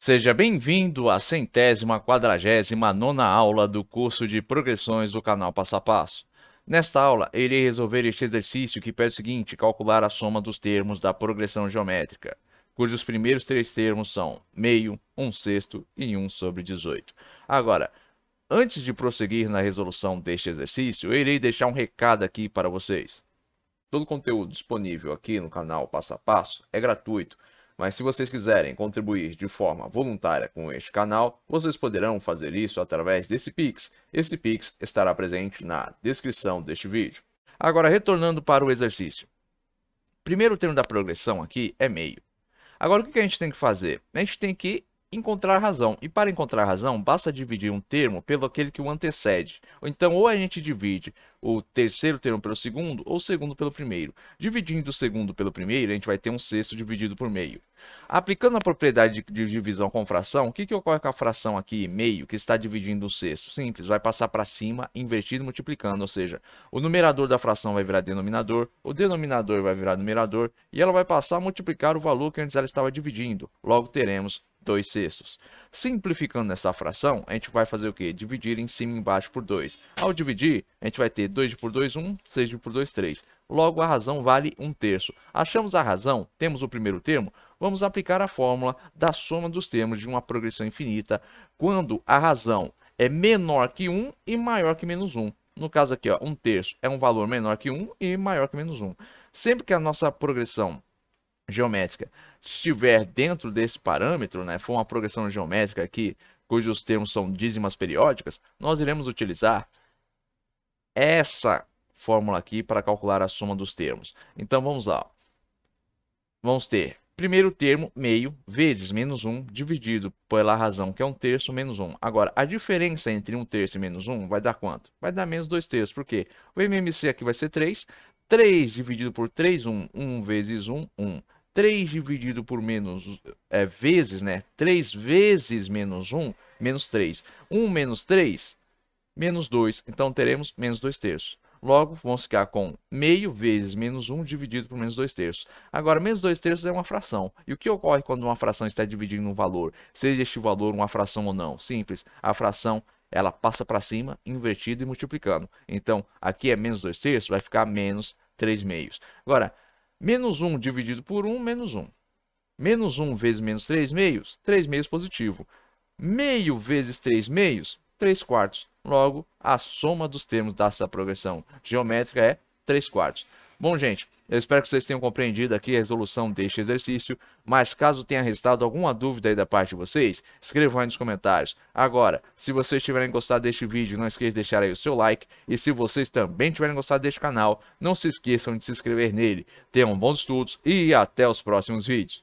Seja bem-vindo à centésima quadragésima nona aula do curso de progressões do canal Passo a Passo. Nesta aula, irei resolver este exercício que pede o seguinte, calcular a soma dos termos da progressão geométrica, cujos primeiros três termos são meio, um sexto e 1 sobre 18. Agora, antes de prosseguir na resolução deste exercício, irei deixar um recado aqui para vocês. Todo o conteúdo disponível aqui no canal Passo a Passo é gratuito, mas se vocês quiserem contribuir de forma voluntária com este canal, vocês poderão fazer isso através desse Pix. Esse Pix estará presente na descrição deste vídeo. Agora, retornando para o exercício. Primeiro termo da progressão aqui é meio. Agora, o que a gente tem que fazer? A gente tem que encontrar razão. E para encontrar razão, basta dividir um termo pelo aquele que o antecede. Então, ou a gente divide o terceiro termo pelo segundo, ou o segundo pelo primeiro. Dividindo o segundo pelo primeiro, a gente vai ter um sexto dividido por meio. Aplicando a propriedade de divisão com fração, o que, que ocorre com a fração aqui, meio, que está dividindo o sexto? Simples, vai passar para cima, invertido, multiplicando, ou seja, o numerador da fração vai virar denominador, o denominador vai virar numerador, e ela vai passar a multiplicar o valor que antes ela estava dividindo. Logo, teremos 2 sextos. Simplificando essa fração, a gente vai fazer o quê? Dividir em cima e embaixo por 2. Ao dividir, a gente vai ter 2 por 2, 1, 6 por 2, 3. Logo, a razão vale 1 terço. Achamos a razão, temos o primeiro termo, vamos aplicar a fórmula da soma dos termos de uma progressão infinita quando a razão é menor que 1 e maior que menos 1. No caso aqui, ó, 1 terço é um valor menor que 1 e maior que menos 1. Sempre que a nossa progressão geométrica estiver dentro desse parâmetro, né, for uma progressão geométrica aqui, cujos termos são dízimas periódicas, nós iremos utilizar essa fórmula aqui para calcular a soma dos termos. Então vamos lá. Vamos ter primeiro termo meio vezes menos 1 dividido pela razão que é um terço menos 1. Agora, a diferença entre um terço e menos 1 vai dar quanto? Vai dar menos 2 terços, por quê? o MMC aqui vai ser 3. 3 dividido por 3, 1. 1 vezes 1, 1. 3 dividido por menos é, vezes, né? 3 vezes menos 1, menos 3. 1 menos 3, menos 2. Então, teremos menos 2 terços. Logo, vamos ficar com meio vezes menos 1 dividido por menos 2 terços. Agora, menos 2 terços é uma fração. E o que ocorre quando uma fração está dividindo um valor? Seja este valor uma fração ou não. Simples, a fração ela passa para cima, invertida e multiplicando. Então, aqui é menos 2 terços, vai ficar menos 3 meios. Agora, Menos 1 dividido por 1, menos 1. Menos 1 vezes menos 3 meios, 3 meios positivo. Meio vezes 3 meios, 3 quartos. Logo, a soma dos termos dessa progressão geométrica é 3 quartos. Bom, gente, eu espero que vocês tenham compreendido aqui a resolução deste exercício, mas caso tenha restado alguma dúvida aí da parte de vocês, escrevam aí nos comentários. Agora, se vocês tiverem gostado deste vídeo, não esqueça de deixar aí o seu like, e se vocês também tiverem gostado deste canal, não se esqueçam de se inscrever nele. Tenham bons estudos e até os próximos vídeos.